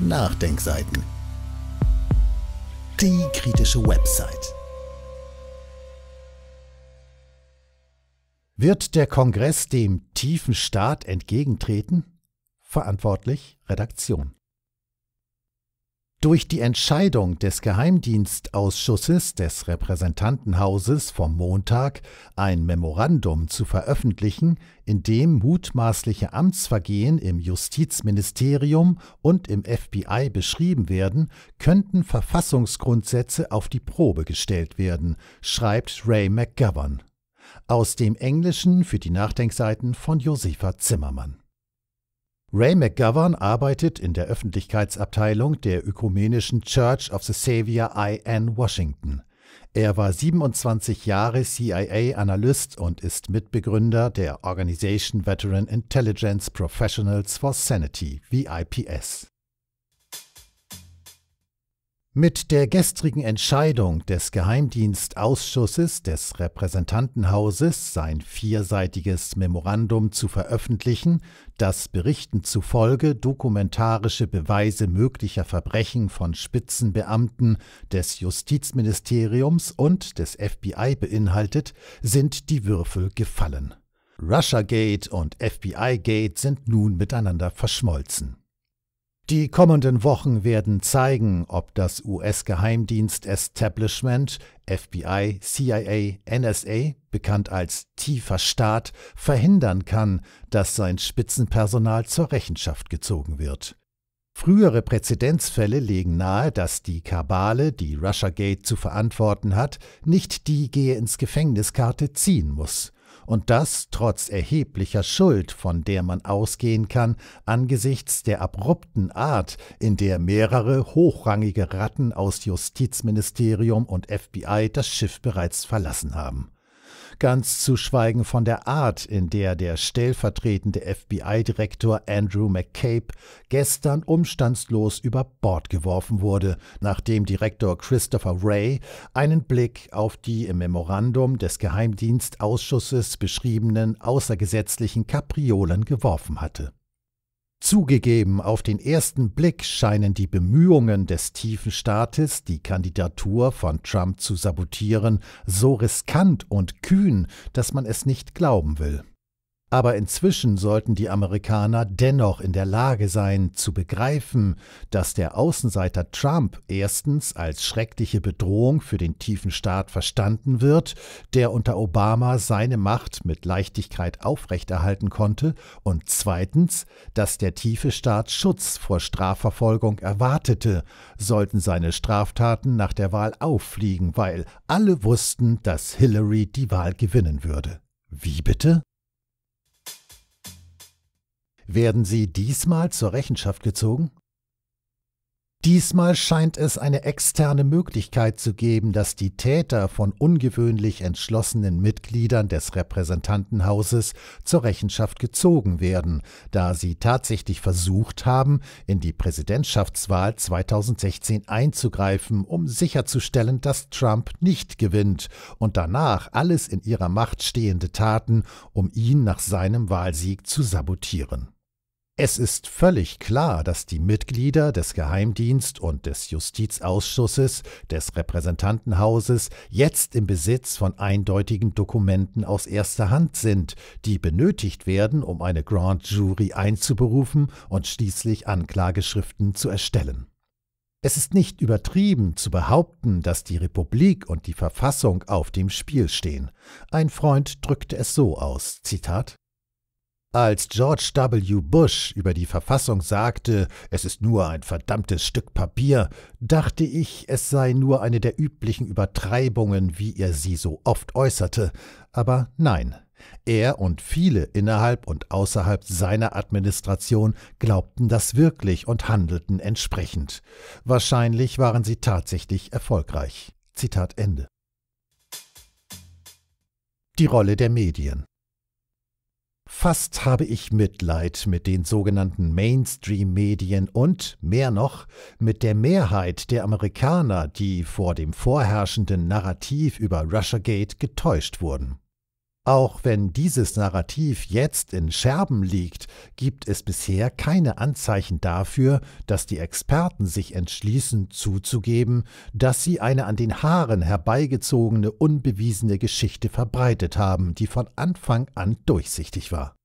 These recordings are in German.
Nachdenkseiten. Die kritische Website. Wird der Kongress dem tiefen Staat entgegentreten? Verantwortlich Redaktion. Durch die Entscheidung des Geheimdienstausschusses des Repräsentantenhauses vom Montag, ein Memorandum zu veröffentlichen, in dem mutmaßliche Amtsvergehen im Justizministerium und im FBI beschrieben werden, könnten Verfassungsgrundsätze auf die Probe gestellt werden, schreibt Ray McGovern. Aus dem Englischen für die Nachdenkseiten von Josefa Zimmermann. Ray McGovern arbeitet in der Öffentlichkeitsabteilung der Ökumenischen Church of the Savior I.N. Washington. Er war 27 Jahre CIA-Analyst und ist Mitbegründer der Organization Veteran Intelligence Professionals for Sanity, VIPS. Mit der gestrigen Entscheidung des Geheimdienstausschusses des Repräsentantenhauses, sein vierseitiges Memorandum zu veröffentlichen, das Berichten zufolge dokumentarische Beweise möglicher Verbrechen von Spitzenbeamten des Justizministeriums und des FBI beinhaltet, sind die Würfel gefallen. Russia Gate und FBI-Gate sind nun miteinander verschmolzen. Die kommenden Wochen werden zeigen, ob das US-Geheimdienst-Establishment FBI, CIA, NSA, bekannt als tiefer Staat, verhindern kann, dass sein Spitzenpersonal zur Rechenschaft gezogen wird. Frühere Präzedenzfälle legen nahe, dass die Kabale, die Russiagate zu verantworten hat, nicht die Gehe ins Gefängniskarte ziehen muss und das trotz erheblicher Schuld, von der man ausgehen kann angesichts der abrupten Art, in der mehrere hochrangige Ratten aus Justizministerium und FBI das Schiff bereits verlassen haben ganz zu schweigen von der Art, in der der stellvertretende FBI-Direktor Andrew McCabe gestern umstandslos über Bord geworfen wurde, nachdem Direktor Christopher Wray einen Blick auf die im Memorandum des Geheimdienstausschusses beschriebenen außergesetzlichen Kapriolen geworfen hatte. Zugegeben, auf den ersten Blick scheinen die Bemühungen des tiefen Staates, die Kandidatur von Trump zu sabotieren, so riskant und kühn, dass man es nicht glauben will. Aber inzwischen sollten die Amerikaner dennoch in der Lage sein, zu begreifen, dass der Außenseiter Trump erstens als schreckliche Bedrohung für den tiefen Staat verstanden wird, der unter Obama seine Macht mit Leichtigkeit aufrechterhalten konnte, und zweitens, dass der tiefe Staat Schutz vor Strafverfolgung erwartete, sollten seine Straftaten nach der Wahl auffliegen, weil alle wussten, dass Hillary die Wahl gewinnen würde. Wie bitte? Werden sie diesmal zur Rechenschaft gezogen? Diesmal scheint es eine externe Möglichkeit zu geben, dass die Täter von ungewöhnlich entschlossenen Mitgliedern des Repräsentantenhauses zur Rechenschaft gezogen werden, da sie tatsächlich versucht haben, in die Präsidentschaftswahl 2016 einzugreifen, um sicherzustellen, dass Trump nicht gewinnt und danach alles in ihrer Macht Stehende taten, um ihn nach seinem Wahlsieg zu sabotieren. Es ist völlig klar, dass die Mitglieder des Geheimdienst und des Justizausschusses des Repräsentantenhauses jetzt im Besitz von eindeutigen Dokumenten aus erster Hand sind, die benötigt werden, um eine Grand Jury einzuberufen und schließlich Anklageschriften zu erstellen. Es ist nicht übertrieben zu behaupten, dass die Republik und die Verfassung auf dem Spiel stehen. Ein Freund drückte es so aus, Zitat als George W. Bush über die Verfassung sagte, es ist nur ein verdammtes Stück Papier, dachte ich, es sei nur eine der üblichen Übertreibungen, wie er sie so oft äußerte. Aber nein, er und viele innerhalb und außerhalb seiner Administration glaubten das wirklich und handelten entsprechend. Wahrscheinlich waren sie tatsächlich erfolgreich. Zitat Ende. Die Rolle der Medien Fast habe ich Mitleid mit den sogenannten Mainstream-Medien und, mehr noch, mit der Mehrheit der Amerikaner, die vor dem vorherrschenden Narrativ über Russiagate getäuscht wurden. Auch wenn dieses Narrativ jetzt in Scherben liegt, gibt es bisher keine Anzeichen dafür, dass die Experten sich entschließen zuzugeben, dass sie eine an den Haaren herbeigezogene, unbewiesene Geschichte verbreitet haben, die von Anfang an durchsichtig war.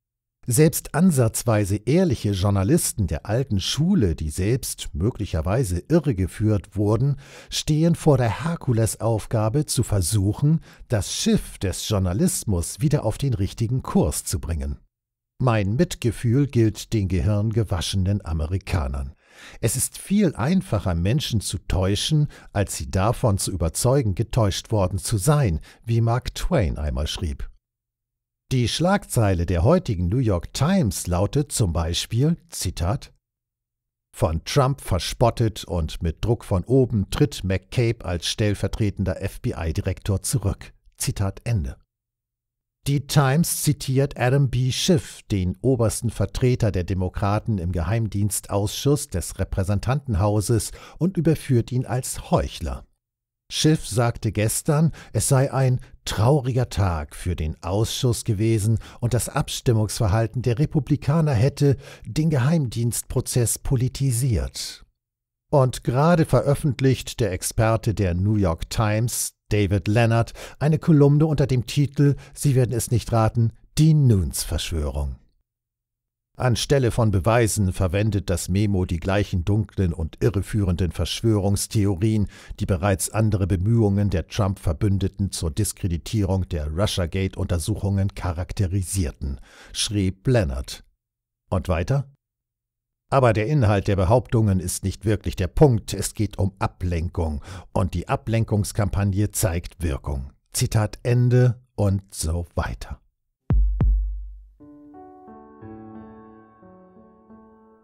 Selbst ansatzweise ehrliche Journalisten der alten Schule, die selbst möglicherweise irregeführt wurden, stehen vor der Herkulesaufgabe zu versuchen, das Schiff des Journalismus wieder auf den richtigen Kurs zu bringen. Mein Mitgefühl gilt den gehirngewaschenen Amerikanern. Es ist viel einfacher, Menschen zu täuschen, als sie davon zu überzeugen, getäuscht worden zu sein, wie Mark Twain einmal schrieb. Die Schlagzeile der heutigen New York Times lautet zum Beispiel, Zitat, von Trump verspottet und mit Druck von oben tritt McCabe als stellvertretender FBI-Direktor zurück. Zitat Ende. Die Times zitiert Adam B. Schiff, den obersten Vertreter der Demokraten im Geheimdienstausschuss des Repräsentantenhauses, und überführt ihn als Heuchler. Schiff sagte gestern, es sei ein trauriger Tag für den Ausschuss gewesen und das Abstimmungsverhalten der Republikaner hätte den Geheimdienstprozess politisiert. Und gerade veröffentlicht der Experte der New York Times, David Leonard, eine Kolumne unter dem Titel Sie werden es nicht raten, die nunes verschwörung Anstelle von Beweisen verwendet das Memo die gleichen dunklen und irreführenden Verschwörungstheorien, die bereits andere Bemühungen der Trump-Verbündeten zur Diskreditierung der Russiagate-Untersuchungen charakterisierten, schrieb Leonard. Und weiter? Aber der Inhalt der Behauptungen ist nicht wirklich der Punkt, es geht um Ablenkung, und die Ablenkungskampagne zeigt Wirkung. Zitat Ende und so weiter.